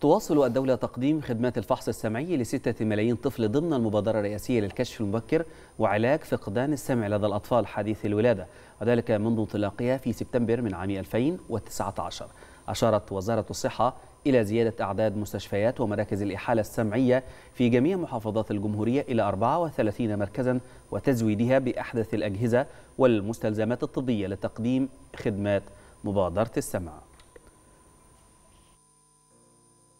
تواصل الدولة تقديم خدمات الفحص السمعي لستة ملايين طفل ضمن المبادرة الرئاسية للكشف المبكر وعلاج فقدان السمع لدى الأطفال حديث الولادة وذلك منذ انطلاقها في سبتمبر من عام 2019 أشارت وزارة الصحة إلى زيادة أعداد مستشفيات ومراكز الإحالة السمعية في جميع محافظات الجمهورية إلى 34 مركزا وتزويدها بأحدث الأجهزة والمستلزمات الطبية لتقديم خدمات مبادرة السمع